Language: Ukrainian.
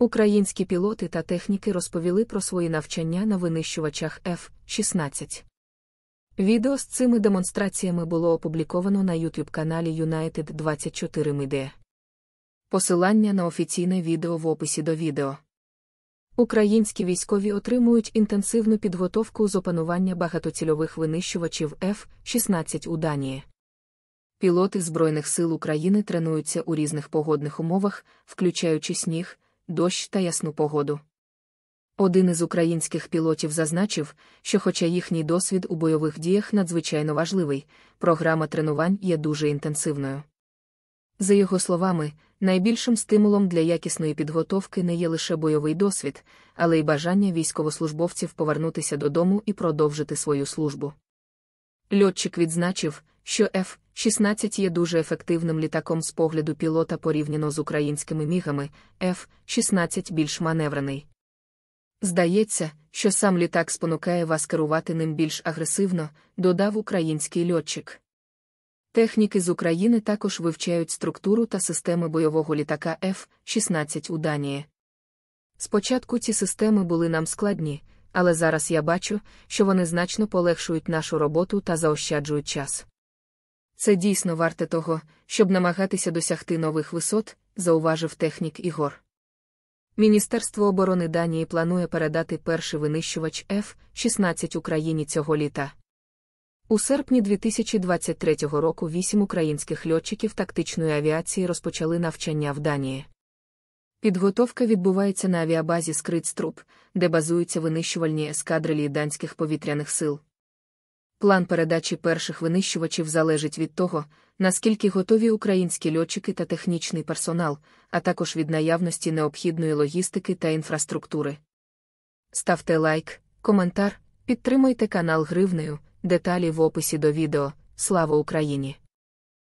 Українські пілоти та техніки розповіли про свої навчання на винищувачах F-16. Відео з цими демонстраціями було опубліковано на youtube каналі United 24 Media. Посилання на офіційне відео в описі до відео. Українські військові отримують інтенсивну підготовку з опанування багатоцільових винищувачів F-16 у Данії. Пілоти Збройних сил України тренуються у різних погодних умовах, включаючи сніг дощ та ясну погоду. Один із українських пілотів зазначив, що, хоча їхній досвід у бойових діях надзвичайно важливий, програма тренувань є дуже інтенсивною. За його словами, найбільшим стимулом для якісної підготовки не є лише бойовий досвід, але й бажання військовослужбовців повернутися додому і продовжити свою службу. Льотчик відзначив, що F-16 є дуже ефективним літаком з погляду пілота порівняно з українськими мігами, F-16 більш маневрений. Здається, що сам літак спонукає вас керувати ним більш агресивно, додав український льотчик. Техніки з України також вивчають структуру та системи бойового літака F-16 у Данії. Спочатку ці системи були нам складні, але зараз я бачу, що вони значно полегшують нашу роботу та заощаджують час. Це дійсно варте того, щоб намагатися досягти нових висот, зауважив технік Ігор. Міністерство оборони Данії планує передати перший винищувач F-16 Україні цього літа. У серпні 2023 року вісім українських льотчиків тактичної авіації розпочали навчання в Данії. Підготовка відбувається на авіабазі Скритструп, де базуються винищувальні ескадрилі данських повітряних сил. План передачі перших винищувачів залежить від того, наскільки готові українські льотчики та технічний персонал, а також від наявності необхідної логістики та інфраструктури. Ставте лайк, коментар, підтримуйте канал Гривнею, деталі в описі до відео. Слава Україні!